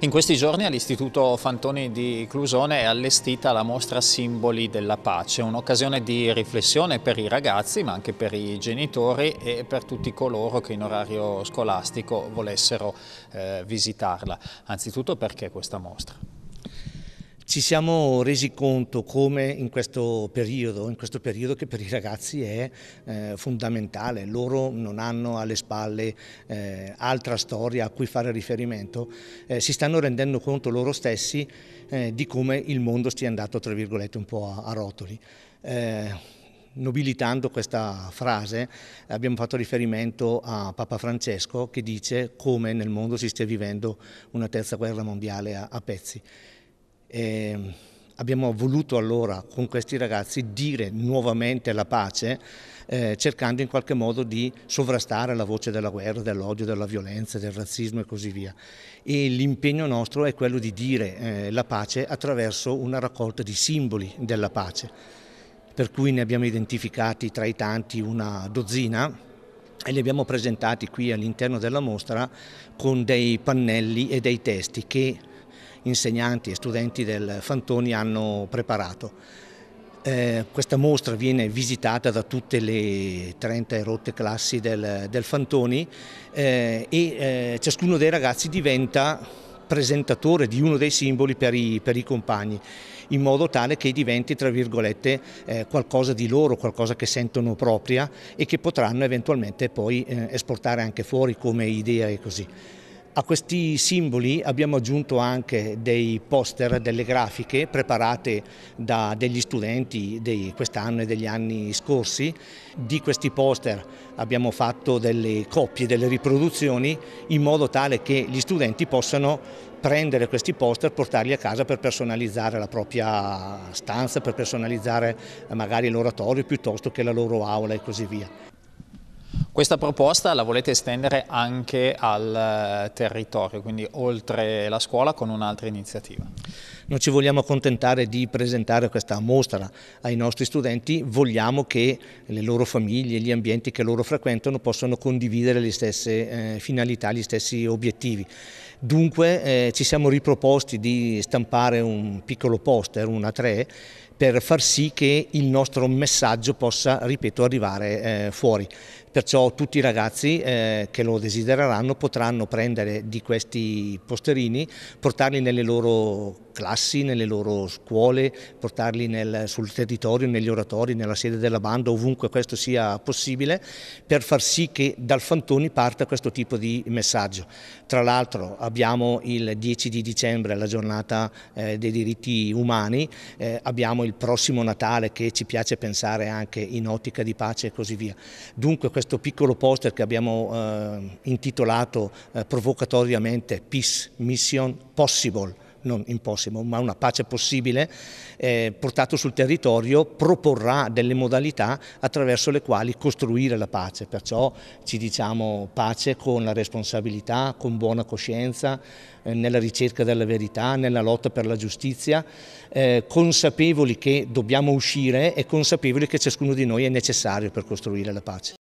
In questi giorni all'Istituto Fantoni di Clusone è allestita la mostra Simboli della Pace, un'occasione di riflessione per i ragazzi ma anche per i genitori e per tutti coloro che in orario scolastico volessero eh, visitarla. Anzitutto perché questa mostra? ci siamo resi conto come in questo periodo, in questo periodo che per i ragazzi è eh, fondamentale, loro non hanno alle spalle eh, altra storia a cui fare riferimento, eh, si stanno rendendo conto loro stessi eh, di come il mondo stia andato tra virgolette un po' a, a rotoli eh, nobilitando questa frase, abbiamo fatto riferimento a Papa Francesco che dice come nel mondo si stia vivendo una terza guerra mondiale a, a pezzi. E ehm, abbiamo voluto allora con questi ragazzi dire nuovamente la pace eh, cercando in qualche modo di sovrastare la voce della guerra, dell'odio, della violenza, del razzismo e così via. E l'impegno nostro è quello di dire eh, la pace attraverso una raccolta di simboli della pace, per cui ne abbiamo identificati tra i tanti una dozzina e li abbiamo presentati qui all'interno della mostra con dei pannelli e dei testi che insegnanti e studenti del Fantoni hanno preparato. Eh, questa mostra viene visitata da tutte le 30 rotte classi del, del Fantoni eh, e eh, ciascuno dei ragazzi diventa presentatore di uno dei simboli per i, per i compagni in modo tale che diventi tra virgolette eh, qualcosa di loro, qualcosa che sentono propria e che potranno eventualmente poi eh, esportare anche fuori come idea e così. A questi simboli abbiamo aggiunto anche dei poster, delle grafiche preparate da degli studenti di quest'anno e degli anni scorsi. Di questi poster abbiamo fatto delle coppie, delle riproduzioni in modo tale che gli studenti possano prendere questi poster, portarli a casa per personalizzare la propria stanza, per personalizzare magari l'oratorio piuttosto che la loro aula e così via. Questa proposta la volete estendere anche al eh, territorio, quindi oltre la scuola con un'altra iniziativa? Non ci vogliamo accontentare di presentare questa mostra ai nostri studenti, vogliamo che le loro famiglie, gli ambienti che loro frequentano possano condividere le stesse eh, finalità, gli stessi obiettivi. Dunque eh, ci siamo riproposti di stampare un piccolo poster, una 3, per far sì che il nostro messaggio possa, ripeto, arrivare eh, fuori. Perciò tutti i ragazzi eh, che lo desidereranno potranno prendere di questi posterini, portarli nelle loro classi, nelle loro scuole, portarli nel, sul territorio, negli oratori, nella sede della banda, ovunque questo sia possibile, per far sì che dal Fantoni parta questo tipo di messaggio. Tra l'altro abbiamo il 10 di dicembre, la giornata eh, dei diritti umani, eh, abbiamo il prossimo Natale che ci piace pensare anche in ottica di pace e così via. Dunque questo questo piccolo poster che abbiamo eh, intitolato eh, provocatoriamente Peace Mission Possible non impossible, ma una pace possibile, eh, portato sul territorio, proporrà delle modalità attraverso le quali costruire la pace. Perciò ci diciamo pace con la responsabilità, con buona coscienza, eh, nella ricerca della verità, nella lotta per la giustizia, eh, consapevoli che dobbiamo uscire e consapevoli che ciascuno di noi è necessario per costruire la pace.